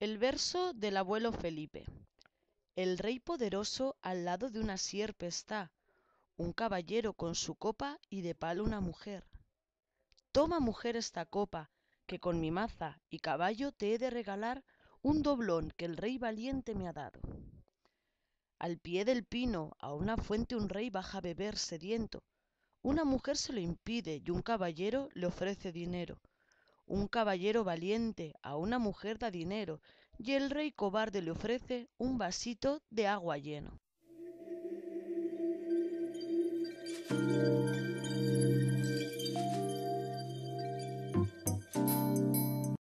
El verso del abuelo Felipe. El rey poderoso al lado de una sierpe está, un caballero con su copa y de palo una mujer. Toma, mujer, esta copa, que con mi maza y caballo te he de regalar un doblón que el rey valiente me ha dado. Al pie del pino, a una fuente un rey baja a beber sediento. Una mujer se lo impide y un caballero le ofrece dinero un caballero valiente a una mujer da dinero y el rey cobarde le ofrece un vasito de agua lleno.